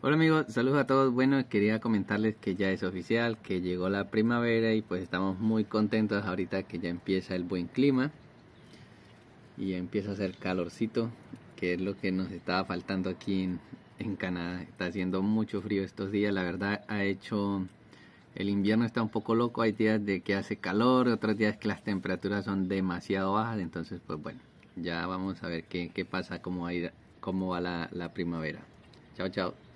Hola amigos, saludos a todos. Bueno, quería comentarles que ya es oficial, que llegó la primavera y pues estamos muy contentos ahorita que ya empieza el buen clima y empieza a hacer calorcito, que es lo que nos estaba faltando aquí en, Canadá. Está haciendo mucho frío estos días, la verdad ha hecho... El invierno está un poco loco, hay días de que hace calor, otros días que las temperaturas son demasiado bajas, entonces pues bueno, ya vamos a ver qué, pasa, cómo va, cómo la primavera. Chao, chao.